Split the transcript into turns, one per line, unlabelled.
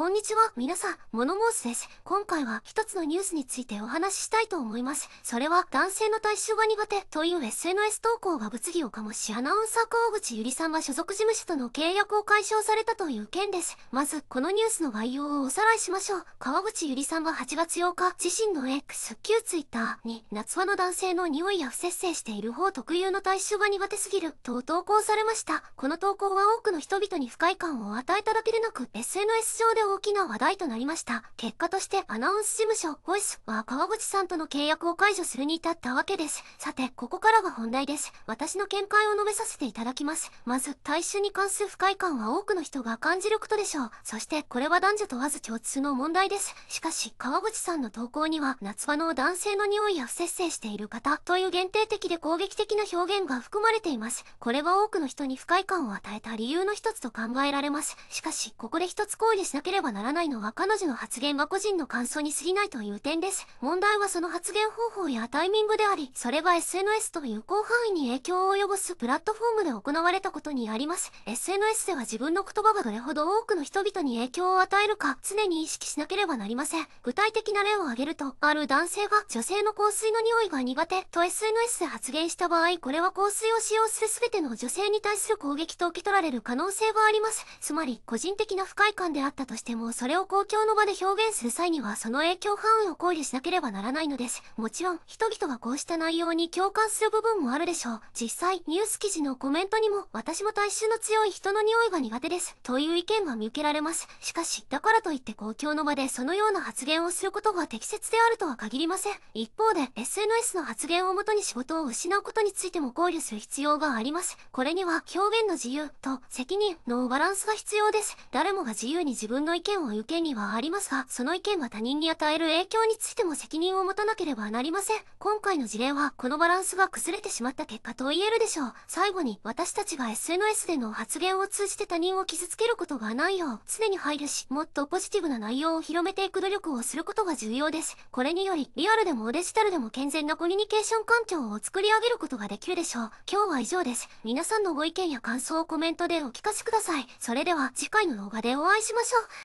こんにちは、皆さん、モノモースです。今回は一つのニュースについてお話ししたいと思います。それは、男性の体臭が苦手という SNS 投稿が物議を醸し、アナウンサー川口ゆりさんが所属事務所との契約を解消されたという件です。まず、このニュースの概要をおさらいしましょう。川口ゆりさんは8月8日、自身の X、旧 Twitter に、夏場の男性の匂いや不節制している方特有の体臭が苦手すぎる、と投稿されました。この投稿は多くの人々に不快感を与えただけでなく、SNS 上で大きな話題となりました。結果としてアナウンス事務所、ボイスは川口さんとの契約を解除するに至ったわけです。さて、ここからが本題です。私の見解を述べさせていただきます。まず、大衆に関する不快感は多くの人が感じることでしょう。そして、これは男女問わず共通の問題です。しかし、川口さんの投稿には、夏場の男性の匂いや不節制している方という限定的で攻撃的な表現が含まれています。これは多くの人に不快感を与えた理由の一つと考えられます。しかし、ここで一つ考慮しなければればならないのは彼女の発言が個人の感想に過ぎないという点です。問題はその発言方法やタイミングであり、それが SNS という広範囲に影響を及ぼすプラットフォームで行われたことにあります。SNS では自分の言葉がどれほど多くの人々に影響を与えるか常に意識しなければなりません。具体的な例を挙げると、ある男性が女性の香水の匂いが苦手と SNS で発言した場合、これは香水を使用する全ての女性に対する攻撃と受け取られる可能性があります。つまり、個人的な不快感であったとしてもそれを公共の場で表現する際にはその影響範囲を考慮しなければならないのですもちろん人々はこうした内容に共感する部分もあるでしょう実際ニュース記事のコメントにも私も大衆の強い人の匂いが苦手ですという意見が見受けられますしかしだからといって公共の場でそのような発言をすることが適切であるとは限りません一方で SNS の発言をもとに仕事を失うことについても考慮する必要がありますこれには表現の自由と責任のバランスが必要です誰もが自由に自分のの意見を受けにはありますが、その意見は他人に与える影響についても責任を持たなければなりません。今回の事例は、このバランスが崩れてしまった結果と言えるでしょう。最後に、私たちが SNS での発言を通じて他人を傷つけることがないよう、常に配慮し、もっとポジティブな内容を広めていく努力をすることが重要です。これにより、リアルでもデジタルでも健全なコミュニケーション環境を作り上げることができるでしょう。今日は以上です。皆さんのご意見や感想をコメントでお聞かせください。それでは、次回の動画でお会いしましょう。